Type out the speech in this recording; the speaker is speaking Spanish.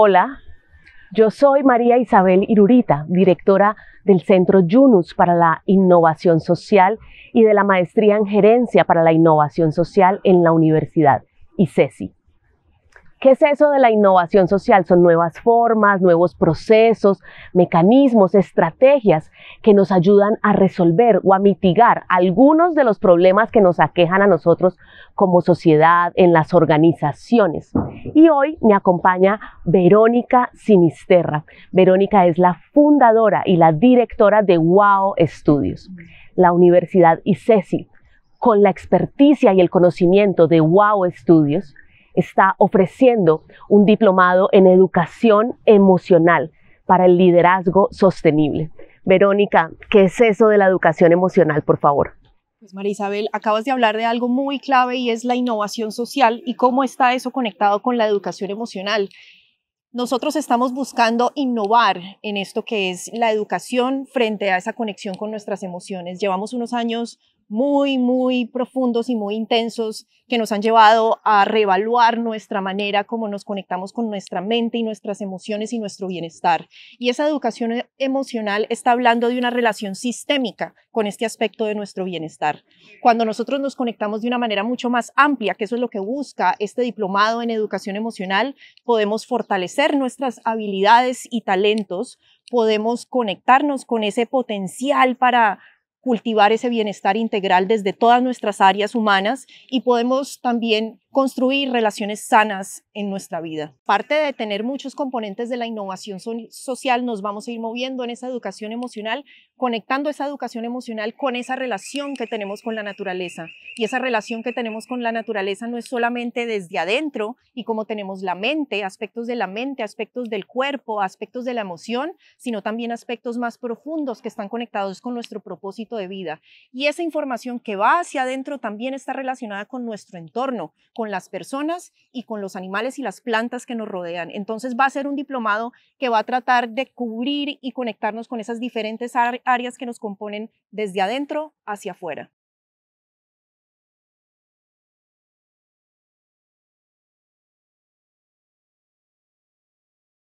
Hola, yo soy María Isabel Irurita, directora del Centro Yunus para la Innovación Social y de la Maestría en Gerencia para la Innovación Social en la Universidad ICESI. E ¿Qué es eso de la innovación social? Son nuevas formas, nuevos procesos, mecanismos, estrategias que nos ayudan a resolver o a mitigar algunos de los problemas que nos aquejan a nosotros como sociedad, en las organizaciones. Y hoy me acompaña Verónica Sinisterra. Verónica es la fundadora y la directora de WOW Studios, la Universidad ICESI. Con la experticia y el conocimiento de WOW Studios, está ofreciendo un diplomado en educación emocional para el liderazgo sostenible. Verónica, ¿qué es eso de la educación emocional, por favor? Pues María Isabel, acabas de hablar de algo muy clave y es la innovación social y cómo está eso conectado con la educación emocional. Nosotros estamos buscando innovar en esto que es la educación frente a esa conexión con nuestras emociones. Llevamos unos años muy, muy profundos y muy intensos que nos han llevado a reevaluar nuestra manera como nos conectamos con nuestra mente y nuestras emociones y nuestro bienestar. Y esa educación e-, emocional está hablando de una relación sistémica con este aspecto de nuestro bienestar. Cuando nosotros nos conectamos de una manera mucho más amplia, que eso es lo que busca este diplomado en educación emocional, podemos fortalecer nuestras habilidades y talentos podemos conectarnos con ese potencial para cultivar ese bienestar integral desde todas nuestras áreas humanas y podemos también construir relaciones sanas en nuestra vida. Parte de tener muchos componentes de la innovación social, nos vamos a ir moviendo en esa educación emocional, conectando esa educación emocional con esa relación que tenemos con la naturaleza. Y esa relación que tenemos con la naturaleza no es solamente desde adentro y como tenemos la mente, aspectos de la mente, aspectos del cuerpo, aspectos de la emoción, sino también aspectos más profundos que están conectados con nuestro propósito de vida. Y esa información que va hacia adentro también está relacionada con nuestro entorno, con las personas y con los animales y las plantas que nos rodean. Entonces va a ser un diplomado que va a tratar de cubrir y conectarnos con esas diferentes áreas que nos componen desde adentro hacia afuera.